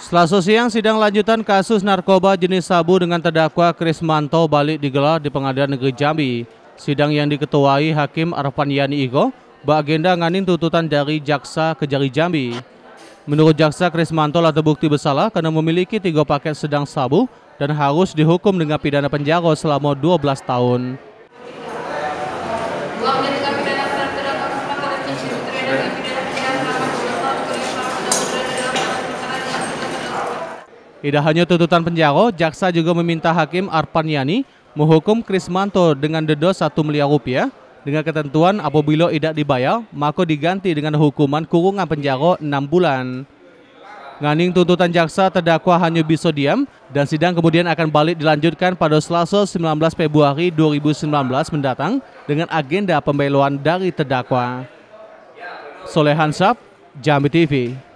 Selasa siang sidang lanjutan kasus narkoba jenis sabu dengan terdakwa Krismanto balik digelar di Pengadilan Negeri Jambi. Sidang yang diketuai Hakim Arfan Yani Igo beragenda nganin tuntutan dari jaksa Kejari Jambi. Menurut jaksa Krismanto telah terbukti bersalah karena memiliki tiga paket sedang sabu dan harus dihukum dengan pidana penjara selama 12 tahun. Tidak hanya tuntutan penjara, jaksa juga meminta Hakim Arpan Yani menghukum Krismanto dengan denda 1 miliar rupiah dengan ketentuan apabila tidak dibayar, maka diganti dengan hukuman kurungan penjara 6 bulan. Nganing tuntutan jaksa terdakwa hanya bisa diam dan sidang kemudian akan balik dilanjutkan pada Selasa 19 Februari 2019 mendatang dengan agenda pembelaan dari terdakwa. Solehan Sab, Jambi TV.